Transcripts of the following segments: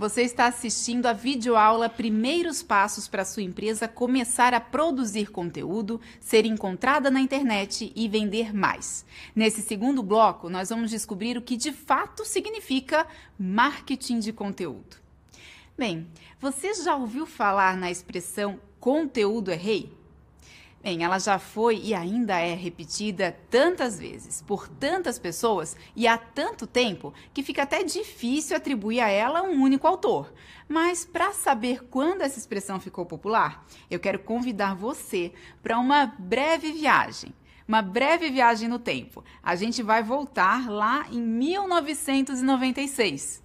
Você está assistindo a videoaula Primeiros Passos para sua empresa começar a produzir conteúdo, ser encontrada na internet e vender mais. Nesse segundo bloco, nós vamos descobrir o que de fato significa marketing de conteúdo. Bem, você já ouviu falar na expressão conteúdo é rei? Bem, ela já foi e ainda é repetida tantas vezes por tantas pessoas e há tanto tempo que fica até difícil atribuir a ela um único autor. Mas para saber quando essa expressão ficou popular, eu quero convidar você para uma breve viagem. Uma breve viagem no tempo. A gente vai voltar lá em 1996.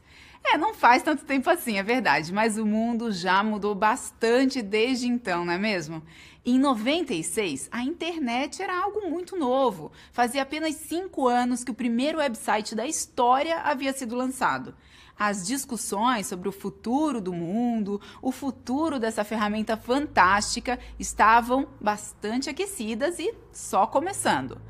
É, não faz tanto tempo assim, é verdade, mas o mundo já mudou bastante desde então, não é mesmo? Em 96, a internet era algo muito novo. Fazia apenas cinco anos que o primeiro website da história havia sido lançado. As discussões sobre o futuro do mundo, o futuro dessa ferramenta fantástica, estavam bastante aquecidas e só começando.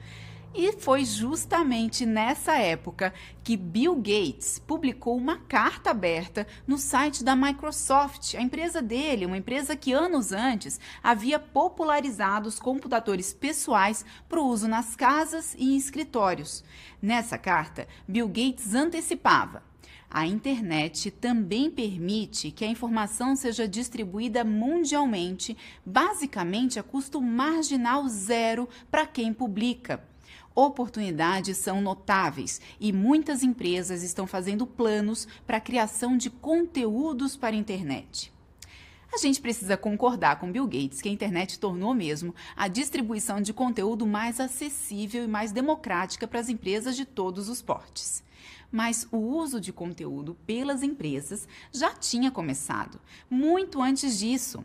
E foi justamente nessa época que Bill Gates publicou uma carta aberta no site da Microsoft, a empresa dele, uma empresa que anos antes havia popularizado os computadores pessoais para o uso nas casas e em escritórios. Nessa carta, Bill Gates antecipava: a internet também permite que a informação seja distribuída mundialmente, basicamente a custo marginal zero para quem publica. Oportunidades são notáveis e muitas empresas estão fazendo planos para a criação de conteúdos para a internet. A gente precisa concordar com Bill Gates que a internet tornou mesmo a distribuição de conteúdo mais acessível e mais democrática para as empresas de todos os portes. Mas o uso de conteúdo pelas empresas já tinha começado, muito antes disso.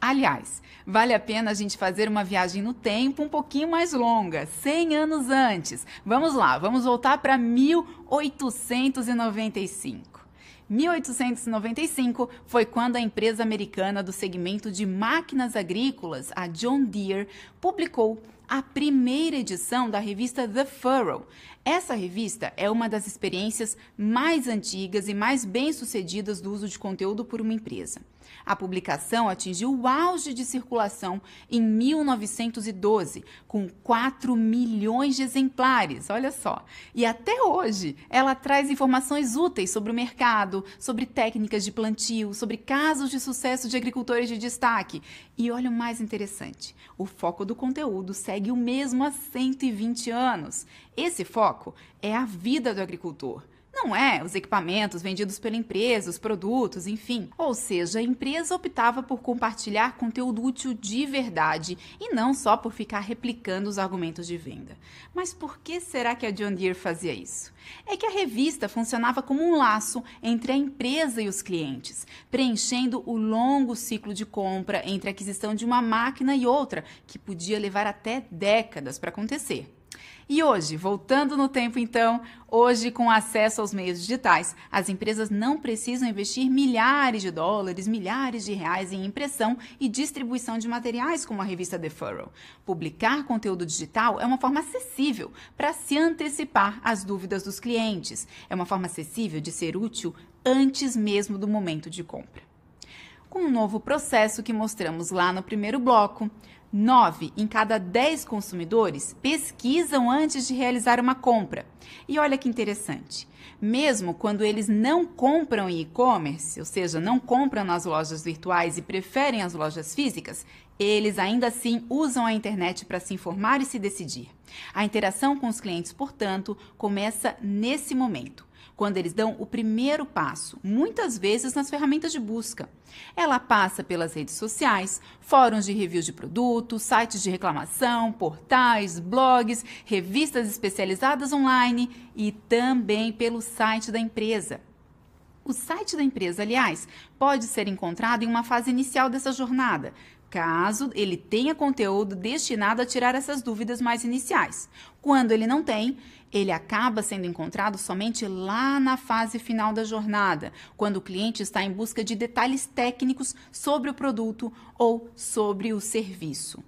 Aliás, vale a pena a gente fazer uma viagem no tempo um pouquinho mais longa, 100 anos antes. Vamos lá, vamos voltar para 1895. 1895 foi quando a empresa americana do segmento de máquinas agrícolas, a John Deere, publicou a primeira edição da revista The Furrow. Essa revista é uma das experiências mais antigas e mais bem-sucedidas do uso de conteúdo por uma empresa. A publicação atingiu o auge de circulação em 1912, com 4 milhões de exemplares, olha só. E até hoje, ela traz informações úteis sobre o mercado, sobre técnicas de plantio, sobre casos de sucesso de agricultores de destaque. E olha o mais interessante: o foco do conteúdo segue o mesmo há 120 anos. Esse foco é a vida do agricultor. Não é, os equipamentos vendidos pela empresa, os produtos, enfim. Ou seja, a empresa optava por compartilhar conteúdo útil de verdade e não só por ficar replicando os argumentos de venda. Mas por que será que a John Deere fazia isso? É que a revista funcionava como um laço entre a empresa e os clientes, preenchendo o longo ciclo de compra entre a aquisição de uma máquina e outra, que podia levar até décadas para acontecer. E hoje, voltando no tempo então, hoje com acesso aos meios digitais, as empresas não precisam investir milhares de dólares, milhares de reais em impressão e distribuição de materiais como a revista The Furrow. Publicar conteúdo digital é uma forma acessível para se antecipar às dúvidas dos clientes. É uma forma acessível de ser útil antes mesmo do momento de compra com um novo processo que mostramos lá no primeiro bloco. 9 em cada 10 consumidores pesquisam antes de realizar uma compra. E olha que interessante, mesmo quando eles não compram em e-commerce, ou seja, não compram nas lojas virtuais e preferem as lojas físicas, eles ainda assim usam a internet para se informar e se decidir. A interação com os clientes, portanto, começa nesse momento quando eles dão o primeiro passo, muitas vezes nas ferramentas de busca. Ela passa pelas redes sociais, fóruns de reviews de produtos, sites de reclamação, portais, blogs, revistas especializadas online e também pelo site da empresa. O site da empresa, aliás, pode ser encontrado em uma fase inicial dessa jornada, caso ele tenha conteúdo destinado a tirar essas dúvidas mais iniciais. Quando ele não tem, ele acaba sendo encontrado somente lá na fase final da jornada, quando o cliente está em busca de detalhes técnicos sobre o produto ou sobre o serviço.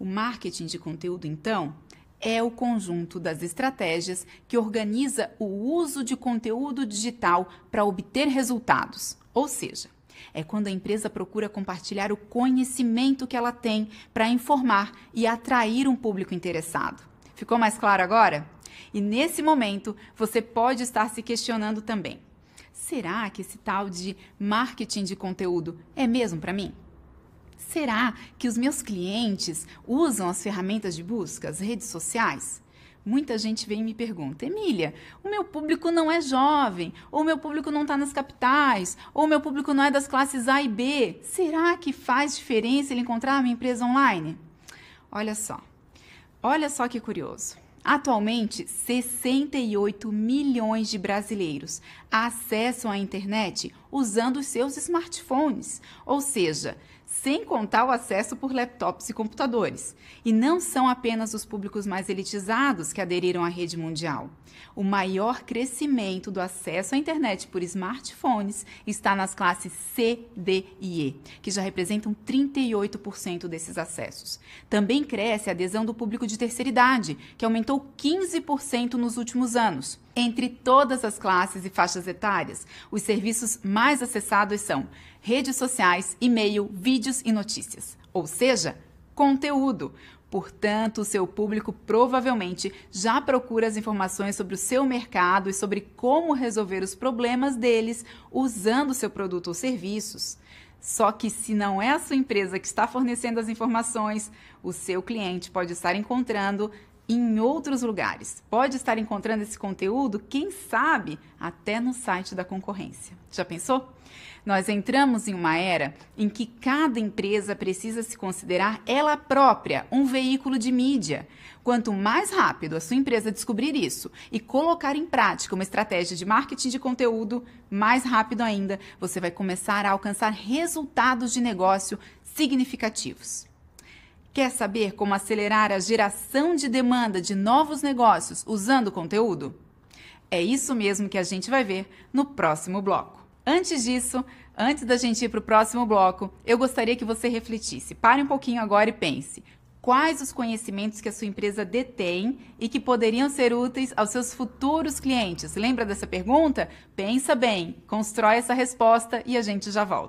O marketing de conteúdo, então, é o conjunto das estratégias que organiza o uso de conteúdo digital para obter resultados, ou seja, é quando a empresa procura compartilhar o conhecimento que ela tem para informar e atrair um público interessado. Ficou mais claro agora? E nesse momento, você pode estar se questionando também. Será que esse tal de marketing de conteúdo é mesmo para mim? Será que os meus clientes usam as ferramentas de busca, as redes sociais? Muita gente vem e me pergunta, Emília, o meu público não é jovem, ou o meu público não está nas capitais, ou o meu público não é das classes A e B. Será que faz diferença ele encontrar uma empresa online? Olha só, olha só que curioso. Atualmente, 68 milhões de brasileiros acessam a internet usando os seus smartphones, ou seja, sem contar o acesso por laptops e computadores. E não são apenas os públicos mais elitizados que aderiram à rede mundial. O maior crescimento do acesso à internet por smartphones está nas classes C, D e E, que já representam 38% desses acessos. Também cresce a adesão do público de terceira idade, que aumentou 15% nos últimos anos. Entre todas as classes e faixas etárias, os serviços mais acessados são redes sociais, e-mail, vídeos e notícias. Ou seja, conteúdo. Portanto, o seu público provavelmente já procura as informações sobre o seu mercado e sobre como resolver os problemas deles usando seu produto ou serviços. Só que se não é a sua empresa que está fornecendo as informações, o seu cliente pode estar encontrando em outros lugares. Pode estar encontrando esse conteúdo, quem sabe, até no site da concorrência. Já pensou? Nós entramos em uma era em que cada empresa precisa se considerar ela própria um veículo de mídia. Quanto mais rápido a sua empresa descobrir isso e colocar em prática uma estratégia de marketing de conteúdo, mais rápido ainda você vai começar a alcançar resultados de negócio significativos. Quer saber como acelerar a geração de demanda de novos negócios usando conteúdo? É isso mesmo que a gente vai ver no próximo bloco. Antes disso, antes da gente ir para o próximo bloco, eu gostaria que você refletisse. Pare um pouquinho agora e pense. Quais os conhecimentos que a sua empresa detém e que poderiam ser úteis aos seus futuros clientes? Lembra dessa pergunta? Pensa bem, constrói essa resposta e a gente já volta.